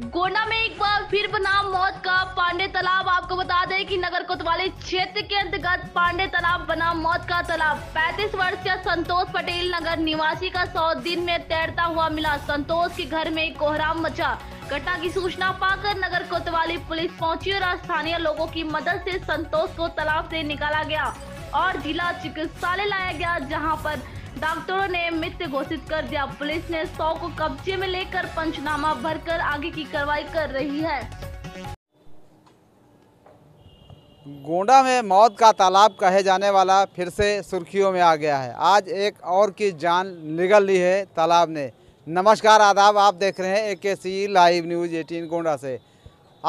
गोंडा में एक बार फिर बना मौत का पांडे तालाब आपको बता दें कि नगर कोतवाली क्षेत्र के अंतर्गत पांडे तालाब बना मौत का तालाब 35 वर्षीय संतोष पटेल नगर निवासी का सौ दिन में तैरता हुआ मिला संतोष के घर में कोहराम मचा घटना की सूचना पाकर नगर कोतवाली पुलिस पहुंची और स्थानीय लोगों की मदद ऐसी संतोष को तालाब ऐसी निकाला गया और जिला चिकित्सालय लाया गया जहाँ पर डॉक्टरों ने मृत्यु घोषित कर दिया पुलिस ने सौ को कब्जे में लेकर पंचनामा भरकर आगे की कार्रवाई कर रही है गोंडा में मौत का तालाब कहे जाने वाला फिर से सुर्खियों में आ गया है आज एक और की जान निगल ली है तालाब ने नमस्कार आदाब आप देख रहे हैं A K C live news eighteen Gonda से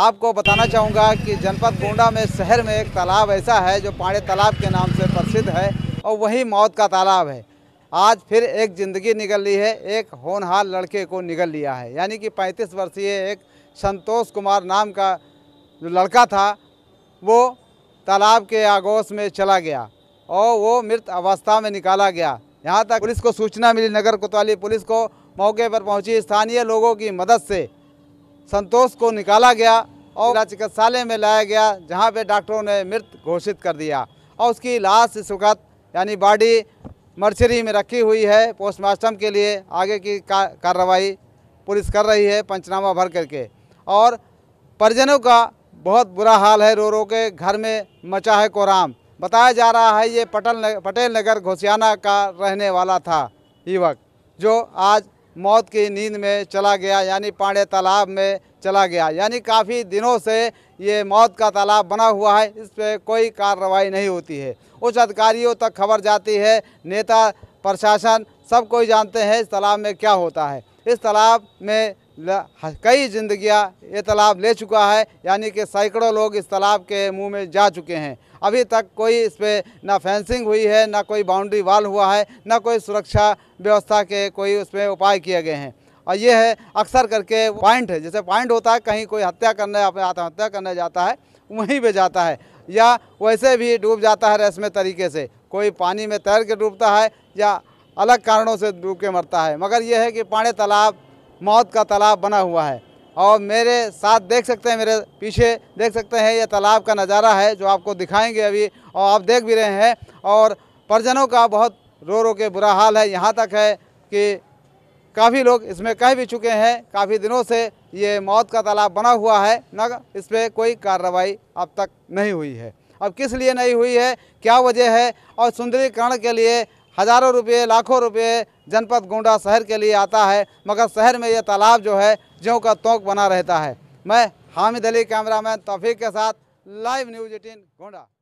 आपको बताना चाहूँगा कि जनपद गोंडा में शहर में एक तालाब ऐसा है जो पाड़े तालाब के नाम से प्रसिद्ध है और वही मौत का तालाब है आज फिर एक ज़िंदगी निकल ली है एक होनहार लड़के को निकल लिया है यानी कि 35 वर्षीय एक संतोष कुमार नाम का जो लड़का था वो तालाब के आगोश में चला गया और वो मृत अवस्था में निकाला गया यहाँ तक पुलिस को सूचना मिली नगर कोतवाली पुलिस को मौके पर पहुंची स्थानीय लोगों की मदद से संतोष को निकाला गया और चिकित्सालय में लाया गया जहाँ पे डॉक्टरों ने मृत घोषित कर दिया और उसकी लाश इस वक्त यानी बॉडी मर्चरी में रखी हुई है पोस्टमार्टम के लिए आगे की कार्रवाई पुलिस कर रही है पंचनामा भर करके और परिजनों का बहुत बुरा हाल है रो रो के घर में मचा है कोराम बताया जा रहा है ये पटल पटेल नगर घोसियाना का रहने वाला था युवक जो आज मौत की नींद में चला गया यानी पाड़े तालाब में चला गया यानी काफ़ी दिनों से ये मौत का तालाब बना हुआ है इस पर कोई कार्रवाई नहीं होती है उच्च अधिकारियों तक खबर जाती है नेता प्रशासन सब कोई जानते हैं इस तालाब में क्या होता है इस तालाब में कई जिंदगियां ये तालाब ले चुका है यानी कि सैकड़ों लोग इस तालाब के मुंह में जा चुके हैं अभी तक कोई इस पर ना फेंसिंग हुई है ना कोई बाउंड्री वाल हुआ है ना कोई सुरक्षा व्यवस्था के कोई उसमें उपाय किए गए हैं और ये है अक्सर करके पॉइंट है जैसे पॉइंट होता है कहीं कोई हत्या करने अपने आत्महत्या करने जाता है वहीं पर जाता है या वैसे भी डूब जाता है रस्म तरीके से कोई पानी में तैर के डूबता है या अलग कारणों से डूब के मरता है मगर यह है कि पाणे तालाब मौत का तालाब बना हुआ है और मेरे साथ देख सकते हैं मेरे पीछे देख सकते हैं यह तालाब का नज़ारा है जो आपको दिखाएंगे अभी और आप देख भी रहे हैं और परिजनों का बहुत रो रो के बुरा हाल है यहाँ तक है कि काफ़ी लोग इसमें कह भी चुके हैं काफ़ी दिनों से ये मौत का तालाब बना हुआ है न इस पर कोई कार्रवाई अब तक नहीं हुई है अब किस लिए नहीं हुई है क्या वजह है और सुंदरीकरण के लिए हज़ारों रुपये लाखों रुपये जनपद गोंडा शहर के लिए आता है मगर शहर में ये तालाब जो है ज्यों का तोक बना रहता है मैं हामिद अली कैमरामैन तौफीक के साथ लाइव न्यूज एटीन गोंडा